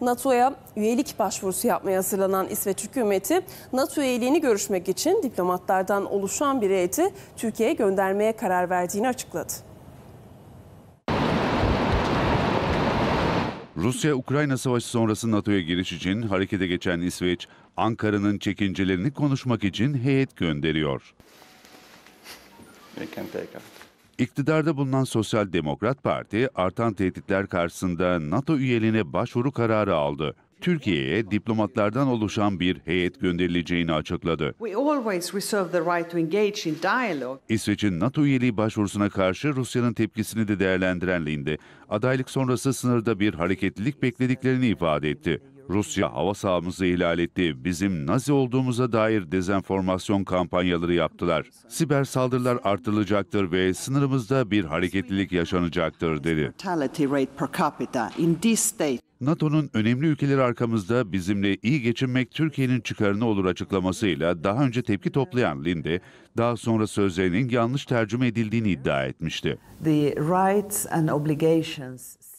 NATO'ya üyelik başvurusu yapmaya hazırlanan İsveç hükümeti NATO üyeliğini görüşmek için diplomatlardan oluşan bir heyeti Türkiye'ye göndermeye karar verdiğini açıkladı. Rusya-Ukrayna savaşı sonrası NATO'ya giriş için harekete geçen İsveç, Ankara'nın çekincelerini konuşmak için heyet gönderiyor. İktidarda bulunan Sosyal Demokrat Parti artan tehditler karşısında NATO üyeliğine başvuru kararı aldı. Türkiye'ye diplomatlardan oluşan bir heyet gönderileceğini açıkladı. İsveç'in NATO üyeliği başvurusuna karşı Rusya'nın tepkisini de değerlendiren Linde, adaylık sonrası sınırda bir hareketlilik beklediklerini ifade etti. Rusya hava sahamızı ihlal etti. Bizim Nazi olduğumuza dair dezenformasyon kampanyaları yaptılar. Siber saldırılar artılacaktır ve sınırımızda bir hareketlilik yaşanacaktır dedi. NATO'nun önemli ülkeleri arkamızda bizimle iyi geçinmek Türkiye'nin çıkarını olur açıklamasıyla daha önce tepki toplayan Linde, daha sonra sözlerinin yanlış tercüme edildiğini iddia etmişti. The rights and obligations